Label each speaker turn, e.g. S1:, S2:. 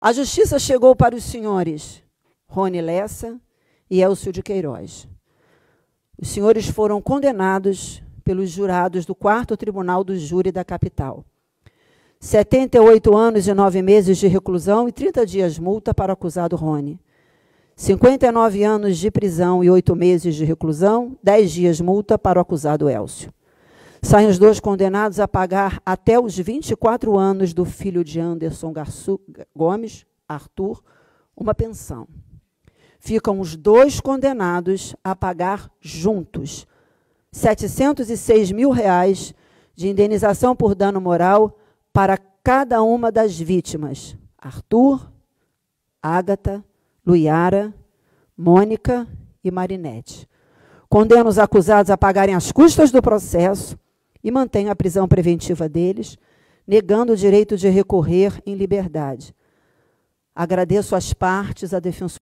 S1: A justiça chegou para os senhores Rony Lessa e Elcio de Queiroz. Os senhores foram condenados pelos jurados do quarto tribunal do júri da capital. 78 anos e 9 meses de reclusão e 30 dias multa para o acusado Rony. 59 anos de prisão e 8 meses de reclusão, 10 dias multa para o acusado Elcio. Saem os dois condenados a pagar até os 24 anos do filho de Anderson Garçu, Gomes, Arthur, uma pensão. Ficam os dois condenados a pagar juntos 706 mil reais de indenização por dano moral para cada uma das vítimas: Arthur, Ágata, Luiara, Mônica e Marinette. Condena os acusados a pagarem as custas do processo, e mantém a prisão preventiva deles, negando o direito de recorrer em liberdade. Agradeço às partes, à defensoria.